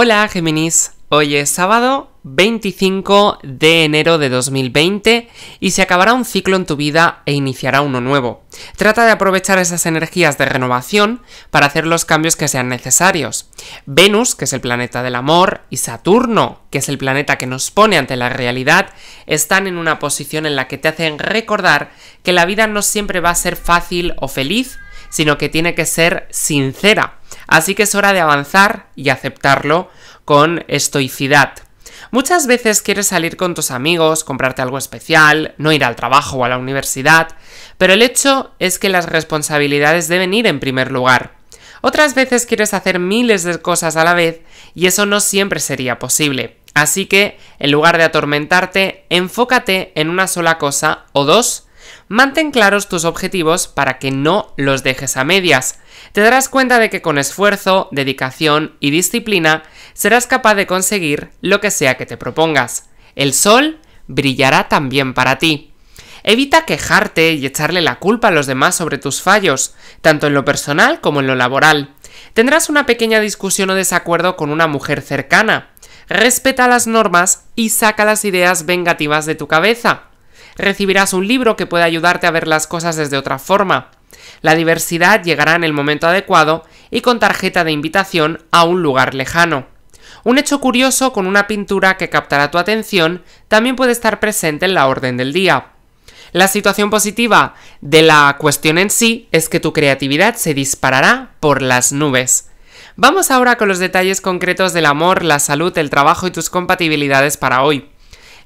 Hola Géminis, hoy es sábado 25 de enero de 2020 y se acabará un ciclo en tu vida e iniciará uno nuevo. Trata de aprovechar esas energías de renovación para hacer los cambios que sean necesarios. Venus, que es el planeta del amor, y Saturno, que es el planeta que nos pone ante la realidad, están en una posición en la que te hacen recordar que la vida no siempre va a ser fácil o feliz, sino que tiene que ser sincera Así que es hora de avanzar y aceptarlo con estoicidad. Muchas veces quieres salir con tus amigos, comprarte algo especial, no ir al trabajo o a la universidad, pero el hecho es que las responsabilidades deben ir en primer lugar. Otras veces quieres hacer miles de cosas a la vez y eso no siempre sería posible. Así que, en lugar de atormentarte, enfócate en una sola cosa o dos Mantén claros tus objetivos para que no los dejes a medias. Te darás cuenta de que con esfuerzo, dedicación y disciplina serás capaz de conseguir lo que sea que te propongas. El sol brillará también para ti. Evita quejarte y echarle la culpa a los demás sobre tus fallos, tanto en lo personal como en lo laboral. Tendrás una pequeña discusión o desacuerdo con una mujer cercana. Respeta las normas y saca las ideas vengativas de tu cabeza recibirás un libro que puede ayudarte a ver las cosas desde otra forma. La diversidad llegará en el momento adecuado y con tarjeta de invitación a un lugar lejano. Un hecho curioso con una pintura que captará tu atención también puede estar presente en la orden del día. La situación positiva de la cuestión en sí es que tu creatividad se disparará por las nubes. Vamos ahora con los detalles concretos del amor, la salud, el trabajo y tus compatibilidades para hoy.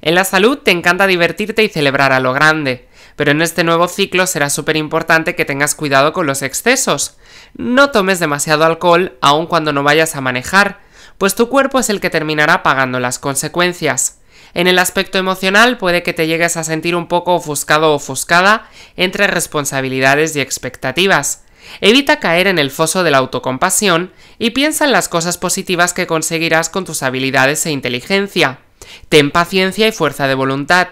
En la salud te encanta divertirte y celebrar a lo grande, pero en este nuevo ciclo será súper importante que tengas cuidado con los excesos. No tomes demasiado alcohol aun cuando no vayas a manejar, pues tu cuerpo es el que terminará pagando las consecuencias. En el aspecto emocional puede que te llegues a sentir un poco ofuscado o ofuscada entre responsabilidades y expectativas. Evita caer en el foso de la autocompasión y piensa en las cosas positivas que conseguirás con tus habilidades e inteligencia. Ten paciencia y fuerza de voluntad.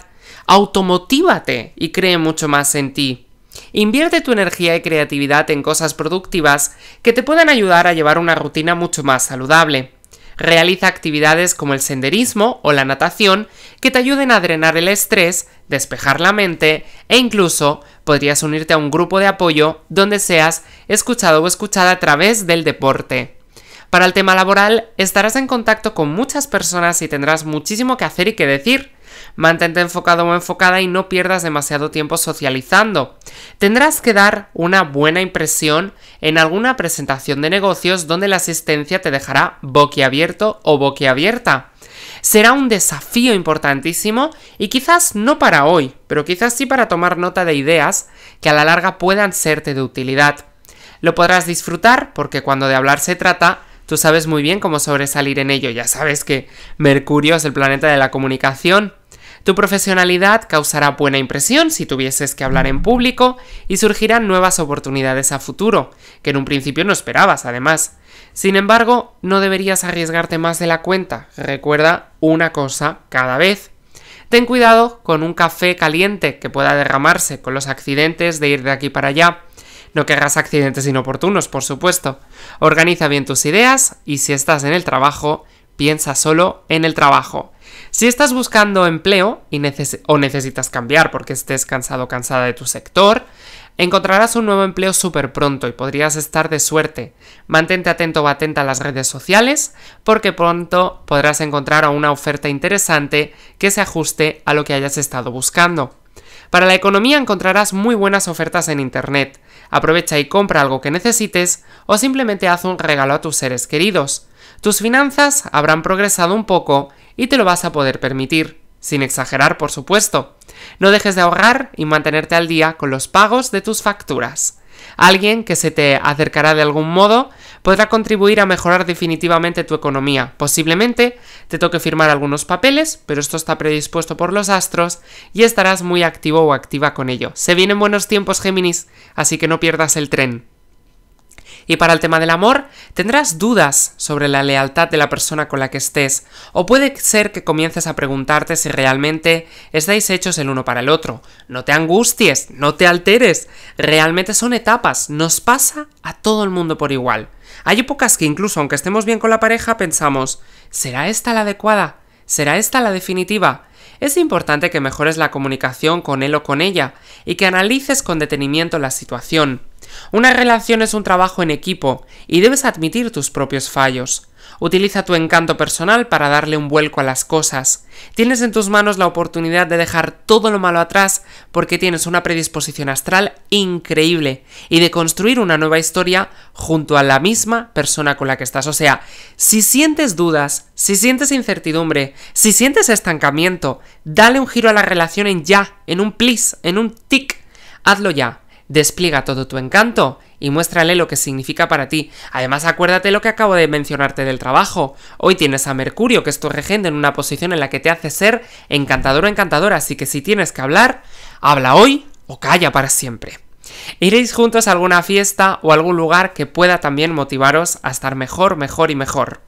Automotívate y cree mucho más en ti. Invierte tu energía y creatividad en cosas productivas que te puedan ayudar a llevar una rutina mucho más saludable. Realiza actividades como el senderismo o la natación que te ayuden a drenar el estrés, despejar la mente e incluso podrías unirte a un grupo de apoyo donde seas escuchado o escuchada a través del deporte. Para el tema laboral, estarás en contacto con muchas personas y tendrás muchísimo que hacer y que decir. Mantente enfocado o enfocada y no pierdas demasiado tiempo socializando. Tendrás que dar una buena impresión en alguna presentación de negocios donde la asistencia te dejará boquiabierto o boquiabierta. Será un desafío importantísimo y quizás no para hoy, pero quizás sí para tomar nota de ideas que a la larga puedan serte de utilidad. Lo podrás disfrutar porque cuando de hablar se trata, tú sabes muy bien cómo sobresalir en ello, ya sabes que Mercurio es el planeta de la comunicación. Tu profesionalidad causará buena impresión si tuvieses que hablar en público y surgirán nuevas oportunidades a futuro, que en un principio no esperabas además. Sin embargo, no deberías arriesgarte más de la cuenta, recuerda una cosa cada vez. Ten cuidado con un café caliente que pueda derramarse con los accidentes de ir de aquí para allá. No querrás accidentes inoportunos, por supuesto. Organiza bien tus ideas y si estás en el trabajo, piensa solo en el trabajo. Si estás buscando empleo y o necesitas cambiar porque estés cansado o cansada de tu sector, encontrarás un nuevo empleo súper pronto y podrías estar de suerte. Mantente atento o atenta a las redes sociales porque pronto podrás encontrar una oferta interesante que se ajuste a lo que hayas estado buscando. Para la economía encontrarás muy buenas ofertas en Internet aprovecha y compra algo que necesites o simplemente haz un regalo a tus seres queridos. Tus finanzas habrán progresado un poco y te lo vas a poder permitir, sin exagerar por supuesto. No dejes de ahorrar y mantenerte al día con los pagos de tus facturas. Alguien que se te acercará de algún modo podrá contribuir a mejorar definitivamente tu economía. Posiblemente te toque firmar algunos papeles, pero esto está predispuesto por los astros y estarás muy activo o activa con ello. Se vienen buenos tiempos, Géminis, así que no pierdas el tren. Y para el tema del amor, tendrás dudas sobre la lealtad de la persona con la que estés, o puede ser que comiences a preguntarte si realmente estáis hechos el uno para el otro. No te angusties, no te alteres, realmente son etapas, nos pasa a todo el mundo por igual. Hay épocas que incluso aunque estemos bien con la pareja pensamos, ¿será esta la adecuada? ¿Será esta la definitiva? Es importante que mejores la comunicación con él o con ella y que analices con detenimiento la situación. Una relación es un trabajo en equipo y debes admitir tus propios fallos. Utiliza tu encanto personal para darle un vuelco a las cosas. Tienes en tus manos la oportunidad de dejar todo lo malo atrás porque tienes una predisposición astral increíble y de construir una nueva historia junto a la misma persona con la que estás. O sea, si sientes dudas, si sientes incertidumbre, si sientes estancamiento, dale un giro a la relación en ya, en un plis, en un tic. Hazlo ya. Despliega todo tu encanto y muéstrale lo que significa para ti. Además, acuérdate lo que acabo de mencionarte del trabajo. Hoy tienes a Mercurio, que es tu regente, en una posición en la que te hace ser encantador o encantadora, así que si tienes que hablar, habla hoy o calla para siempre. Iréis juntos a alguna fiesta o algún lugar que pueda también motivaros a estar mejor, mejor y mejor.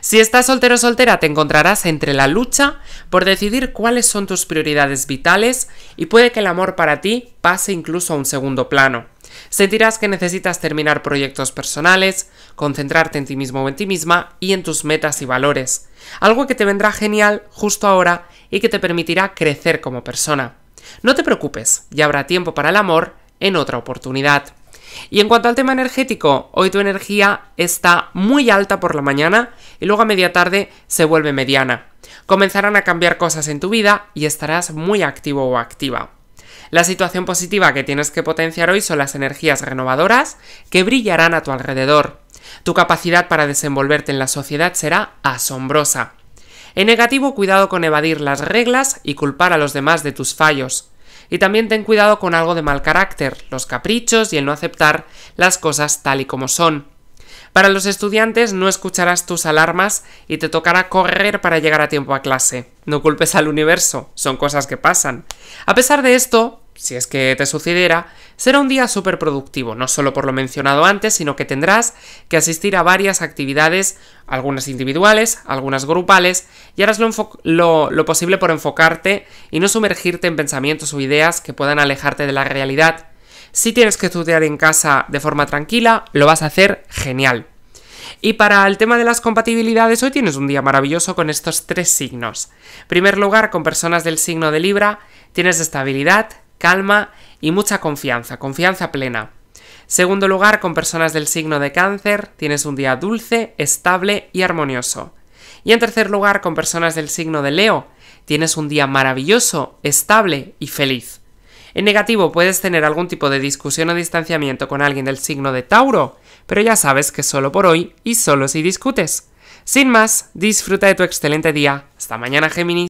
Si estás soltero o soltera, te encontrarás entre la lucha por decidir cuáles son tus prioridades vitales y puede que el amor para ti pase incluso a un segundo plano. Sentirás que necesitas terminar proyectos personales, concentrarte en ti mismo o en ti misma y en tus metas y valores, algo que te vendrá genial justo ahora y que te permitirá crecer como persona. No te preocupes, ya habrá tiempo para el amor en otra oportunidad. Y en cuanto al tema energético, hoy tu energía está muy alta por la mañana y luego a media tarde se vuelve mediana. Comenzarán a cambiar cosas en tu vida y estarás muy activo o activa. La situación positiva que tienes que potenciar hoy son las energías renovadoras que brillarán a tu alrededor. Tu capacidad para desenvolverte en la sociedad será asombrosa. En negativo, cuidado con evadir las reglas y culpar a los demás de tus fallos. Y también ten cuidado con algo de mal carácter, los caprichos y el no aceptar las cosas tal y como son. Para los estudiantes no escucharás tus alarmas y te tocará correr para llegar a tiempo a clase. No culpes al universo, son cosas que pasan. A pesar de esto, si es que te sucediera, será un día súper productivo, no solo por lo mencionado antes, sino que tendrás que asistir a varias actividades, algunas individuales, algunas grupales, y harás lo, posible por enfocarte y no sumergirte en pensamientos o ideas que puedan alejarte de la realidad. Si tienes que estudiar en casa de forma tranquila, lo vas a hacer genial. Y para el tema de las compatibilidades, hoy tienes un día maravilloso con estos tres signos. primer lugar, con personas del signo de Libra, tienes estabilidad, calma y mucha confianza, confianza plena. Segundo lugar, con personas del signo de cáncer, tienes un día dulce, estable y armonioso. Y en tercer lugar, con personas del signo de Leo, tienes un día maravilloso, estable y feliz. En negativo puedes tener algún tipo de discusión o distanciamiento con alguien del signo de Tauro, pero ya sabes que solo por hoy y solo si discutes. Sin más, disfruta de tu excelente día. Hasta mañana, Géminis.